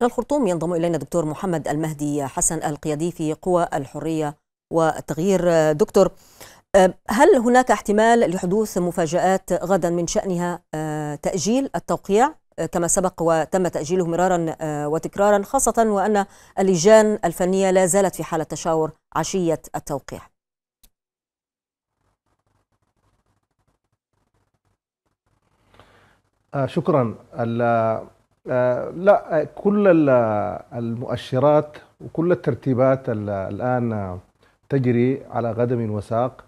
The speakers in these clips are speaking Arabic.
من الخرطوم ينضم إلينا دكتور محمد المهدي حسن القيادي في قوى الحرية والتغيير دكتور آه، هل هناك احتمال لحدوث مفاجآت غدا من شأنها آه، تأجيل التوقيع آه، كما سبق وتم تأجيله مرارا وتكرارا خاصة وأن اللجان الفنية لا زالت في حالة تشاور عشية التوقيع شكرا آه، لا كل المؤشرات وكل الترتيبات الآن تجري على غدم وساق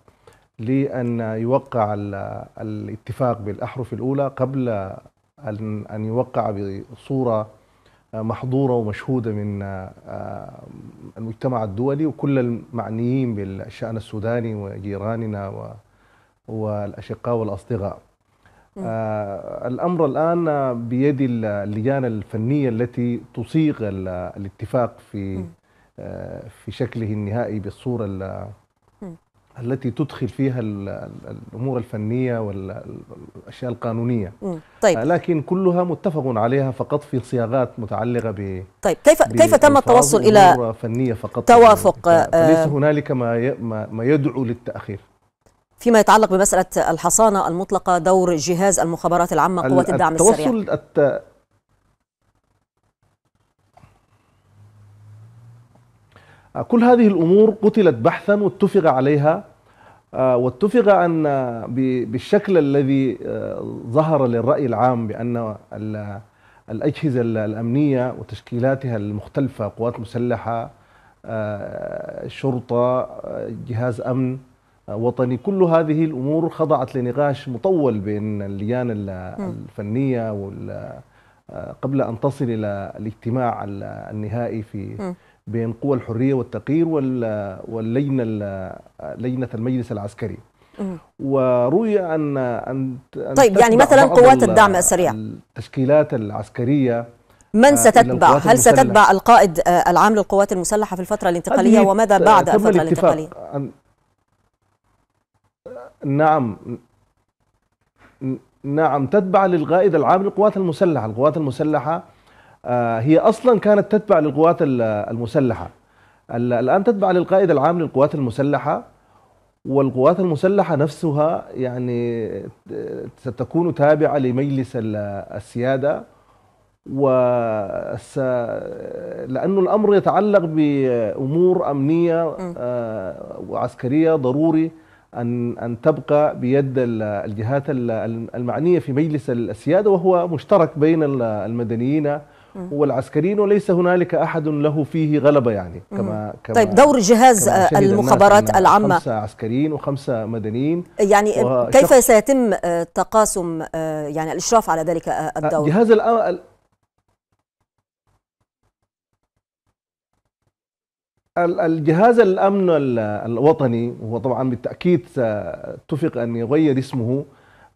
لأن يوقع الاتفاق بالأحرف الأولى قبل أن يوقع بصورة محظورة ومشهودة من آه، المجتمع الدولي وكل المعنيين بالشأن السوداني وجيراننا والأشقاء والأصدقاء آه الأمر الآن بيد اللجان الفنية التي تصيغ الاتفاق في آه في شكله النهائي بالصورة التي تدخل فيها الامور الفنيه والاشياء القانونيه طيب. آه، لكن كلها متفق عليها فقط في صياغات متعلقه ب طيب كيف كيف تم التوصل الى فنيه فقط توافق آه، ليس آه، هنالك ما ما يدعو للتاخير فيما يتعلق بمسألة الحصانة المطلقة دور جهاز المخابرات العامة قوة الدعم السريع الت... كل هذه الأمور قتلت بحثا واتفق عليها آه، واتفق أن بالشكل الذي آه، ظهر للرأي العام بأن الأجهزة الأمنية وتشكيلاتها المختلفة قوات مسلحة آه، شرطة جهاز أمن وطني كل هذه الامور خضعت لنقاش مطول بين اللجان الفنيه وال قبل ان تصل الى الاجتماع النهائي في بين قوى الحريه والتغيير واللجنه لجنه المجلس العسكري وروي ان ان طيب يعني مثلا قوات الدعم السريع التشكيلات العسكريه من آه، ستتبع؟ هل ستتبع القائد آه، العام للقوات المسلحه في الفتره الانتقاليه وماذا بعد الفتره الانتقاليه؟ نعم نعم تتبع للغائد العام للقوات المسلحة القوات المسلحة آه، هي أصلا كانت تتبع للقوات المسلحة الآن تتبع للقائد العام للقوات المسلحة والقوات المسلحة نفسها يعني ستكون تابعة لمجلس السيادة وس... لأن الأمر يتعلق بأمور أمنية آه، وعسكرية ضروري أن أن تبقى بيد الجهات المعنية في مجلس السيادة وهو مشترك بين المدنيين والعسكريين وليس هنالك أحد له فيه غلبة يعني كما, كما طيب دور جهاز المخابرات العامة خمسة عسكريين وخمسة مدنيين يعني كيف سيتم آه، تقاسم آه، يعني الإشراف على ذلك آه، الدور؟ جهاز الجهاز الامن الوطني هو طبعا بالتاكيد اتفق ان يغير اسمه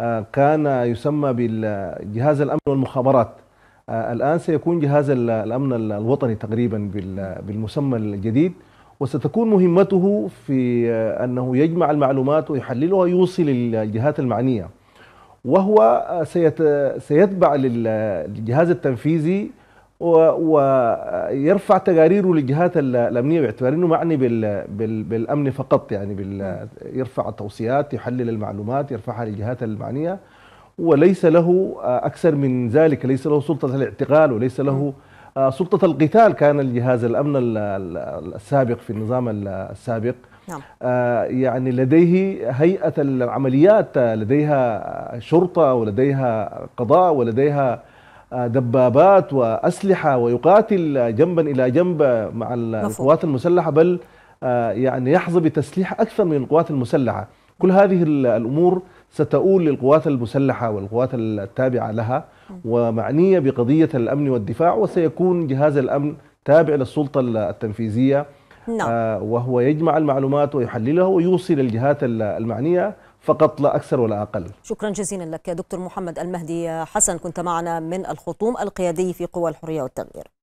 آه، كان يسمى بالجهاز الامن والمخابرات آه، الان سيكون جهاز الامن الوطني تقريبا بالمسمى الجديد وستكون مهمته في آه، انه يجمع المعلومات ويحللها ويوصل للجهات المعنيه وهو سيتبع للجهاز التنفيذي ويرفع تقاريره للجهات الامنيه باعتبار انه معني بالامن فقط يعني يرفع التوصيات يحلل المعلومات يرفعها للجهات المعنيه وليس له آه، اكثر من ذلك ليس له سلطه الاعتقال وليس له آه، سلطه القتال كان الجهاز الامن السابق في النظام السابق نعم. آه، يعني لديه هيئه العمليات لديها شرطه ولديها قضاء ولديها دبابات واسلحه ويقاتل جنبا الى جنب مع القوات المسلحه بل آه، يعني يحظى بتسليح اكثر من القوات المسلحه، كل هذه الامور ستؤول للقوات المسلحه والقوات التابعه لها ومعنيه بقضيه الامن والدفاع وسيكون جهاز الامن تابع للسلطه التنفيذيه نعم. آه، وهو يجمع المعلومات ويحللها ويوصي للجهات المعنيه فقط لا أكثر ولا أقل شكرا جزيلا لك دكتور محمد المهدي حسن كنت معنا من الخطوم القيادي في قوى الحرية والتغيير